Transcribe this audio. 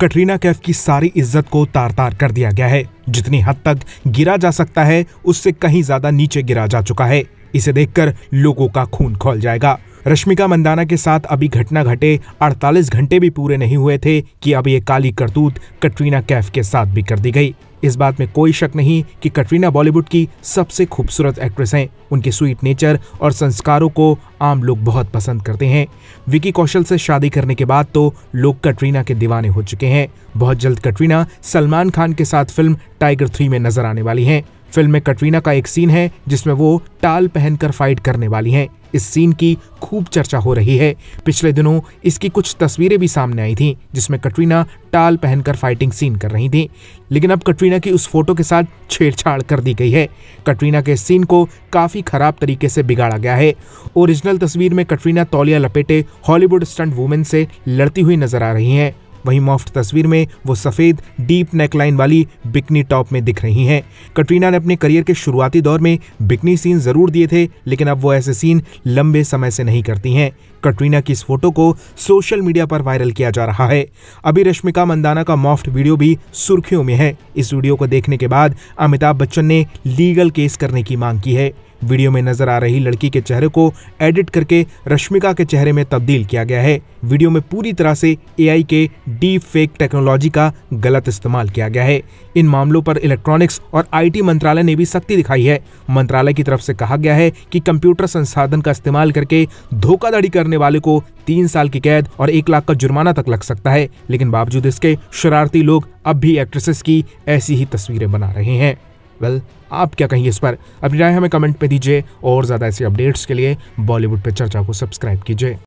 कटरीना कैफ की सारी इज्जत को तार तार कर दिया गया है जितनी हद तक गिरा जा सकता है उससे कहीं ज्यादा नीचे गिरा जा चुका है इसे देखकर लोगों का खून खोल जाएगा रश्मिका मंदाना के साथ अभी घटना घटे 48 घंटे भी पूरे नहीं हुए थे कि अब ये काली करतूत कटरीना कैफ के साथ भी कर दी गई इस बात में कोई शक नहीं कि कटरीना बॉलीवुड की सबसे खूबसूरत एक्ट्रेस हैं उनके स्वीट नेचर और संस्कारों को आम लोग बहुत पसंद करते हैं विकी कौशल से शादी करने के बाद तो लोग कटरीना के दीवाने हो चुके हैं बहुत जल्द कटरीना सलमान खान के साथ फिल्म टाइगर थ्री में नजर आने वाली हैं फिल्म में कटरीना का एक सीन है जिसमें वो टाल पहनकर फाइट करने वाली हैं इस सीन की खूब चर्चा हो रही है पिछले दिनों इसकी कुछ तस्वीरें भी सामने आई थीं जिसमें कटरीना टाल पहनकर फाइटिंग सीन कर रही थीं लेकिन अब कटरीना की उस फोटो के साथ छेड़छाड़ कर दी गई है कटरीना के सीन को काफ़ी खराब तरीके से बिगाड़ा गया है ओरिजिनल तस्वीर में कटरीना तौलिया लपेटे हॉलीवुड स्टंट वुमेन से लड़ती हुई नजर आ रही हैं वहीं मॉफ्ट तस्वीर में वो सफेद डीप नेकलाइन वाली बिकनी टॉप में दिख रही हैं कटरीना ने अपने करियर के शुरुआती दौर में बिकनी सीन जरूर दिए थे लेकिन अब वो ऐसे सीन लंबे समय से नहीं करती हैं कटरीना की इस फोटो को सोशल मीडिया पर वायरल किया जा रहा है अभी रश्मिका मंदाना का मॉफ्ट वीडियो भी सुर्खियों में है इस वीडियो को देखने के बाद अमिताभ बच्चन ने लीगल केस करने की मांग की है वीडियो में नजर आ रही लड़की के चेहरे को एडिट करके रश्मिका के चेहरे में तब्दील किया गया है वीडियो में पूरी तरह से एआई के डीप फेक टेक्नोलॉजी का गलत इस्तेमाल किया गया है इन मामलों पर इलेक्ट्रॉनिक्स और आईटी मंत्रालय ने भी सख्ती दिखाई है मंत्रालय की तरफ से कहा गया है कि कंप्यूटर संसाधन का इस्तेमाल करके धोखाधड़ी करने वाले को तीन साल की कैद और एक लाख का जुर्माना तक लग सकता है लेकिन बावजूद इसके शरारती लोग अब भी एक्ट्रेसेस की ऐसी ही तस्वीरें बना रहे हैं वेल आप क्या कहेंगे इस पर अपनी राय हमें कमेंट पे दीजिए और ज़्यादा ऐसी अपडेट्स के लिए बॉलीवुड पे चर्चा को सब्सक्राइब कीजिए